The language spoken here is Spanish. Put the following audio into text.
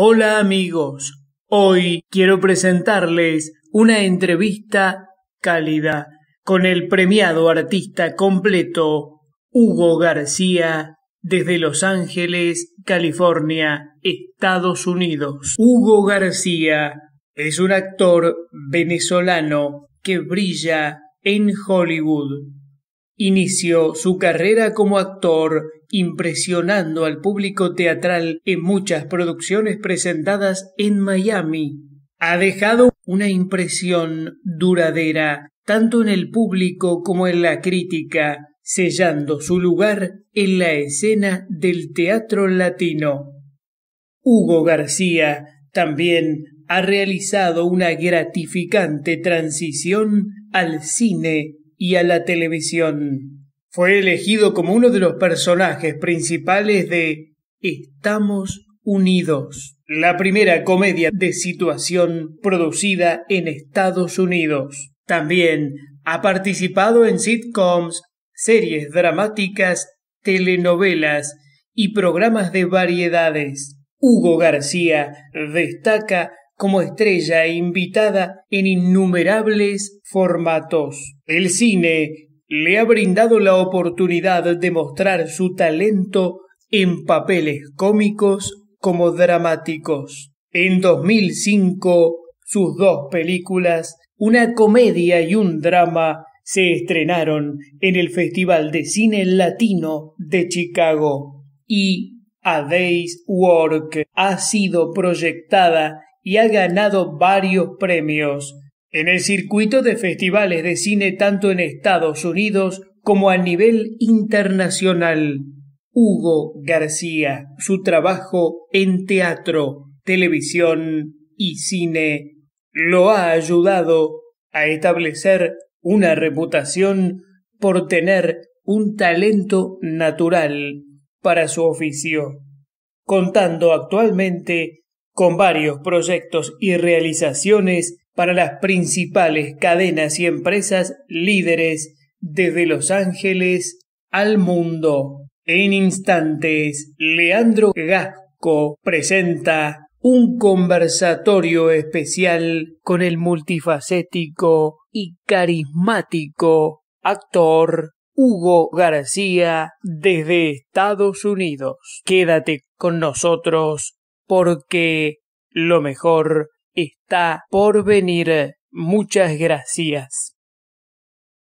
Hola amigos, hoy quiero presentarles una entrevista cálida con el premiado artista completo Hugo García desde Los Ángeles, California, Estados Unidos. Hugo García es un actor venezolano que brilla en Hollywood. Inició su carrera como actor, impresionando al público teatral en muchas producciones presentadas en Miami. Ha dejado una impresión duradera, tanto en el público como en la crítica, sellando su lugar en la escena del teatro latino. Hugo García también ha realizado una gratificante transición al cine y a la televisión. Fue elegido como uno de los personajes principales de Estamos Unidos, la primera comedia de situación producida en Estados Unidos. También ha participado en sitcoms, series dramáticas, telenovelas y programas de variedades. Hugo García destaca como estrella e invitada en innumerables formatos. El cine le ha brindado la oportunidad de mostrar su talento en papeles cómicos como dramáticos. En 2005, sus dos películas, una comedia y un drama, se estrenaron en el Festival de Cine Latino de Chicago y A Day's Work ha sido proyectada y ha ganado varios premios en el circuito de festivales de cine tanto en Estados Unidos como a nivel internacional. Hugo García, su trabajo en teatro, televisión y cine lo ha ayudado a establecer una reputación por tener un talento natural para su oficio, contando actualmente con varios proyectos y realizaciones para las principales cadenas y empresas líderes desde Los Ángeles al mundo. En instantes, Leandro Gasco presenta un conversatorio especial con el multifacético y carismático actor Hugo García desde Estados Unidos. Quédate con nosotros porque lo mejor está por venir. Muchas gracias.